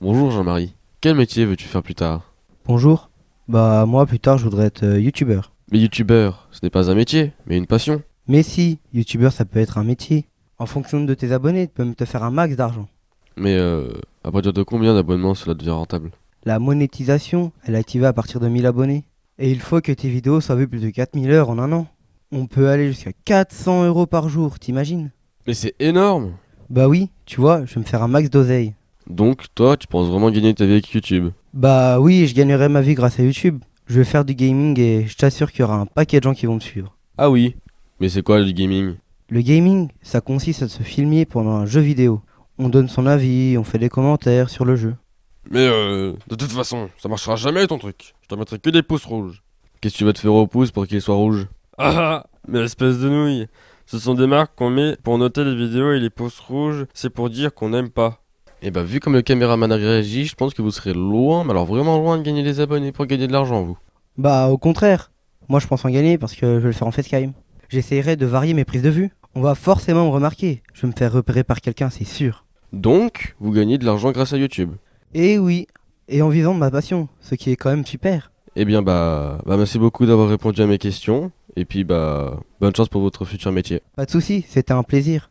Bonjour Jean-Marie, quel métier veux-tu faire plus tard Bonjour. Bah moi plus tard je voudrais être euh, youtubeur. Mais youtubeur, ce n'est pas un métier, mais une passion. Mais si, youtubeur ça peut être un métier. En fonction de tes abonnés, tu peux te faire un max d'argent. Mais euh, à partir de combien d'abonnements cela devient rentable La monétisation, elle est activée à partir de 1000 abonnés. Et il faut que tes vidéos soient vues plus de 4000 heures en un an. On peut aller jusqu'à 400 euros par jour, t'imagines Mais c'est énorme Bah oui, tu vois, je vais me faire un max d'oseille. Donc toi, tu penses vraiment gagner ta vie avec YouTube Bah oui, je gagnerai ma vie grâce à YouTube. Je vais faire du gaming et je t'assure qu'il y aura un paquet de gens qui vont me suivre. Ah oui, mais c'est quoi le gaming Le gaming, ça consiste à se filmer pendant un jeu vidéo. On donne son avis, on fait des commentaires sur le jeu. Mais euh, de toute façon, ça marchera jamais ton truc. Je te mettrai que des pouces rouges. Qu'est-ce que tu vas te faire aux pouces pour qu'ils soient rouges ah, ah ah Mais espèce de nouille Ce sont des marques qu'on met pour noter les vidéos et les pouces rouges, c'est pour dire qu'on n'aime pas. Et eh bah ben, vu comme le caméraman a réagi, je pense que vous serez loin, mais alors vraiment loin de gagner des abonnés pour gagner de l'argent vous. Bah au contraire, moi je pense en gagner parce que je vais le faire en facecam. J'essaierai de varier mes prises de vue. On va forcément me remarquer. Je vais me faire repérer par quelqu'un, c'est sûr. Donc, vous gagnez de l'argent grâce à YouTube. Eh oui, et en vivant de ma passion, ce qui est quand même super. Eh bien bah, bah merci beaucoup d'avoir répondu à mes questions et puis bah bonne chance pour votre futur métier. Pas de souci, c'était un plaisir.